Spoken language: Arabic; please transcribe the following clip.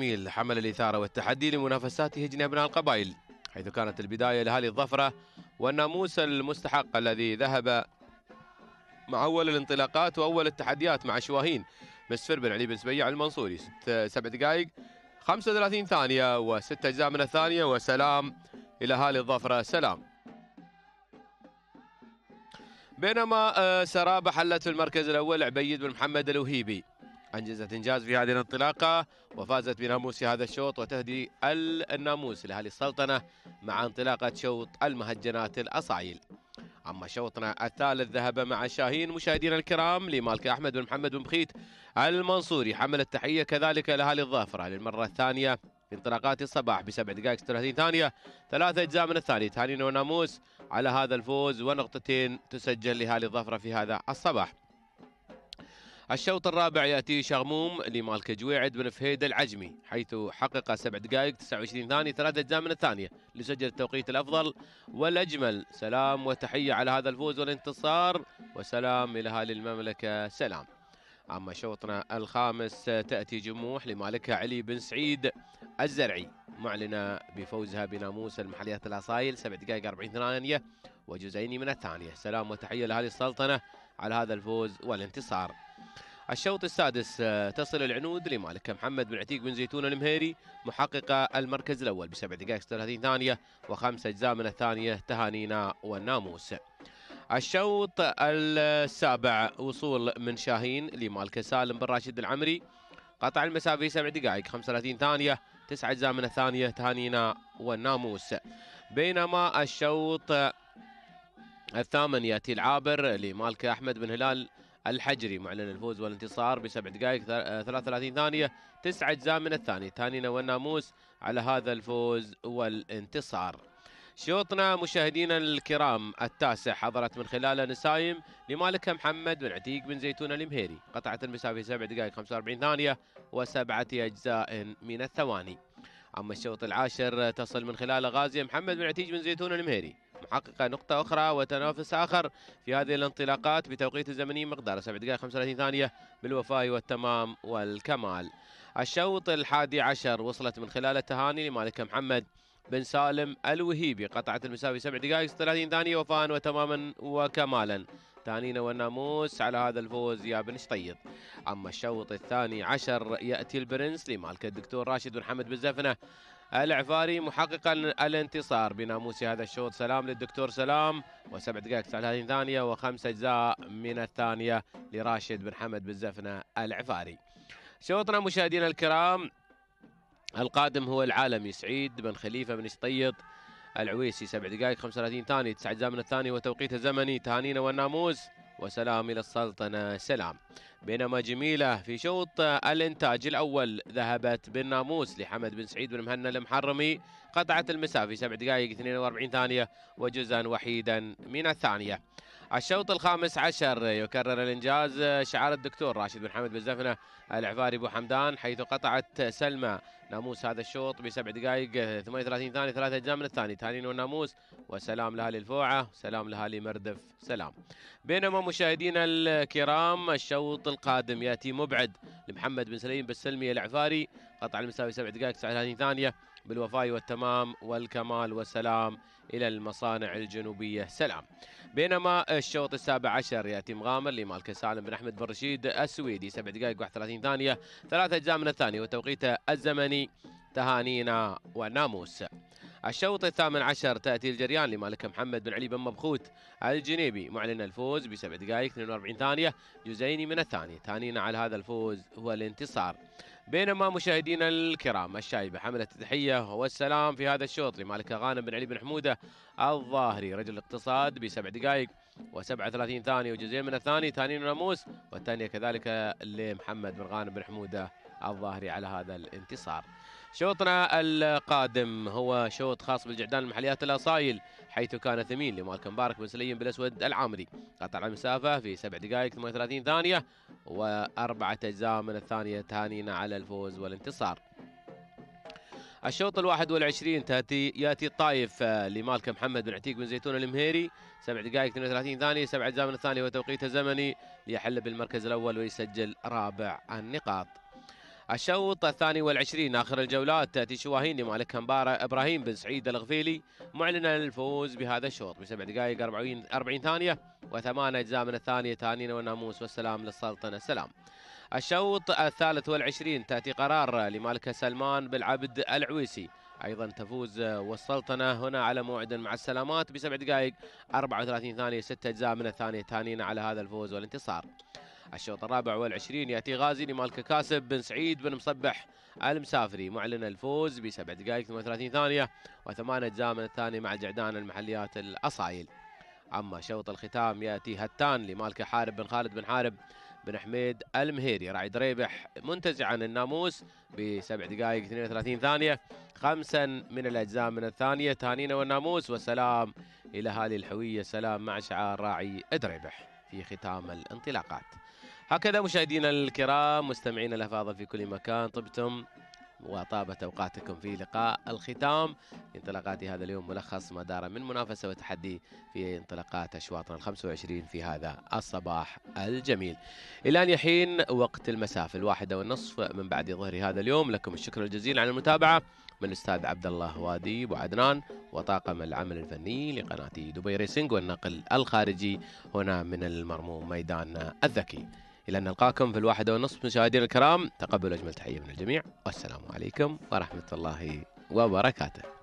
جميل حمل الإثارة والتحدي لمنافسات هجن أبناء القبائل حيث كانت البداية لهذه الظفرة والناموس المستحق الذي ذهب مع أول الانطلاقات وأول التحديات مع شواهين مسفر بن علي بن سبيع المنصوري ست سبع دقائق 35 ثانية وست أجزاء من الثانية وسلام إلى هالي الظفرة سلام بينما آه، سرابة حلت في المركز الأول عبيد بن محمد الوهيبي أنجزت إنجاز في هذه الانطلاقة وفازت بناموس هذا الشوط وتهدي الناموس لاهالي السلطنة مع انطلاقة شوط المهجنات الأصايل أما شوطنا الثالث ذهب مع شاهين مشاهدينا الكرام لمالك أحمد بن محمد بن بخيت المنصوري حمل التحية كذلك لأهالي الظافرة للمرة الثانية في انطلاقات الصباح بسبع دقائق 36 ثانية ثلاثة أجزاء من الثاني تهانينا وناموس على هذا الفوز ونقطتين تسجل لأهالي الظافرة في هذا الصباح الشوط الرابع ياتي شغموم لمالك جويعد بن فهيد العجمي حيث حقق سبع دقائق 29 ثانيه ثلاث اجزاء من الثانيه لسجل التوقيت الافضل والاجمل سلام وتحيه على هذا الفوز والانتصار وسلام الى اهالي المملكه سلام. اما شوطنا الخامس تاتي جموح لمالكها علي بن سعيد الزرعي معلنه بفوزها بناموس المحليات الاصايل سبع دقائق 40 ثانيه وجزئين من الثانيه سلام وتحيه لاهالي السلطنه على هذا الفوز والانتصار. الشوط السادس آه، تصل العنود لمالك محمد بن عتيق بن زيتون المهيري محقق المركز الأول بسبع دقائق 30 ثانية وخمس أجزاء من الثانية تهانينا والناموس الشوط السابع وصول من شاهين لمالك سالم بن راشد العمري قطع المسافة في سبع دقائق 35 ثانية تسعة أجزاء من الثانية تهانينا والناموس بينما الشوط الثامن يأتي العابر لمالك أحمد بن هلال الحجري معلن الفوز والانتصار بسبع دقائق 33 آه، ثانية تسعة أجزاء من الثاني ثانينا والناموس على هذا الفوز والانتصار شوطنا مشاهدينا الكرام التاسع حضرت من خلاله نسايم لمالك محمد بن عتيق بن زيتون المهيري قطعت المسافة في دقائق 45 ثانية وسبعة أجزاء من الثواني أما الشوط العاشر تصل من خلاله غازي محمد بن عتيق بن زيتون المهيري حقق نقطة أخرى وتنافس آخر في هذه الانطلاقات بتوقيت زمني مقداره 7 دقائق 35 ثانية بالوفاء والتمام والكمال الشوط الحادي عشر وصلت من خلال التهاني لمالك محمد بن سالم الوهيبي قطعت المساوي 7 دقائق 36 ثانية وفاء وتماما وكمالا تهانينا والناموس على هذا الفوز يا بن شطيط أما الشوط الثاني عشر يأتي البرنس لمالك الدكتور راشد بن حمد بن زفنة العفاري محققا الانتصار بناموس هذا الشوط سلام للدكتور سلام وسبع دقائق 30 ثانية وخمس أجزاء من الثانية لراشد بن حمد بالزفنة العفاري شوطنا مشاهدينا الكرام القادم هو العالمي سعيد بن خليفة بن شطيط العويسي سبع دقائق 35 ثانية تسع أجزاء من الثانية وتوقيت الزمني تهانينا والناموس وسلام إلى السلطنة سلام بينما جميلة في شوط الإنتاج الأول ذهبت بالناموس لحمد بن سعيد بن مهنا المحرمي قطعت المسافة في 7 دقائق 42 ثانية وجزءا وحيدا من الثانية الشوط الخامس عشر يكرر الإنجاز شعار الدكتور راشد بن حمد بن زفنة العفاري بو حمدان حيث قطعت سلمى ناموس هذا الشوط بسبع دقائق 38 آه، ثانيه ثلاثة اجزاء من الثاني تهانينا والناموس وسلام لاهلي الفوعه سلام لاهلي مردف سلام بينما مشاهدينا الكرام الشوط القادم ياتي مبعد لمحمد بن سليم بالسلمي العفاري قطع المساوي سبع دقائق 39 ثانيه بالوفاء والتمام والكمال والسلام إلى المصانع الجنوبية سلام بينما الشوط السابع عشر يأتي مغامر لمالك سالم بن أحمد بن رشيد السويدي سبع دقائق 31 ثانية ثلاثة أجزاء من الثانية وتوقيته الزمني تهانينا وناموس الشوط الثامن عشر تأتي الجريان لمالك محمد بن علي بن مبخوت الجنيبي معلن الفوز بسبع دقائق 42 ثانية جزيني من الثاني تهانينا على هذا الفوز هو الانتصار بينما مشاهدينا الكرام الشايبة حملة التحية والسلام في هذا الشوط لمالك غانم بن علي بن حمودة الظاهري رجل الاقتصاد بسبع دقائق و37 ثانية وجزئين من الثاني ثاني ناموس والثانية كذلك لمحمد بن غانم بن حمودة الظاهري على هذا الانتصار شوطنا القادم هو شوط خاص بالجعدان المحليات الأصايل حيث كان ثمين لمالكم مبارك بن سليم بالأسود العامري قطع المسافة في 7 دقائق 38 ثانية وأربعة أجزاء من الثانية تهانينا على الفوز والانتصار الشوط الواحد والعشرين تأتي يأتي الطائف آه، لمالك محمد بن عتيق بن زيتون المهيري سبع دقائق 32 ثانية سبع أجزاء من الثانية وتوقيته الزمني ليحل بالمركز الأول ويسجل رابع النقاط الشوط الثاني والعشرين آخر الجولات تأتي شواهين لمالكها همبارة إبراهيم بن سعيد الغفيلي معلنا الفوز بهذا الشوط بسبع دقائق أربعين, أربعين ثانية وثمان أجزاء من الثانية ثانين والناموس والسلام للسلطنة السلام الشوط الثالث والعشرين تأتي قرار لمالك سلمان بالعبد العويسي ايضا تفوز والسلطنه هنا على موعد مع السلامات بسبع دقائق وثلاثين ثانيه ستة اجزاء من الثانيه ثانين على هذا الفوز والانتصار الشوط الرابع والعشرين يأتي غازي لمالك كاسب بن سعيد بن مصبح المسافري معلن الفوز بسبع دقائق 38 ثانية وثمان أجزاء من الثاني مع جعدان المحليات الأصايل أما شوط الختام يأتي هتان لمالك حارب بن خالد بن حارب بن حميد المهيري راعي دريبح منتزعا الناموس بسبع دقائق 32 ثانية خمسا من الأجزاء من الثانية تانينا والناموس والسلام إلى أهالي الحوية سلام مع شعار راعي دريبح في ختام الانطلاقات هكذا مشاهدينا الكرام مستمعينا الافاضل في كل مكان طبتم وطابت اوقاتكم في لقاء الختام انطلاقات هذا اليوم ملخص ما دار من منافسه وتحدي في انطلاقات اشواطنا ال 25 في هذا الصباح الجميل. الى ان يحين وقت المسافه الواحده والنصف من بعد ظهر هذا اليوم لكم الشكر الجزيل على المتابعه من الاستاذ عبد الله وادي عدنان وطاقم العمل الفني لقناه دبي ريسنج والنقل الخارجي هنا من المرموم ميدان الذكي. إلى أن نلقاكم في الواحدة ونصف مشاهدينا الكرام تقبلوا أجمل تحية من الجميع والسلام عليكم ورحمة الله وبركاته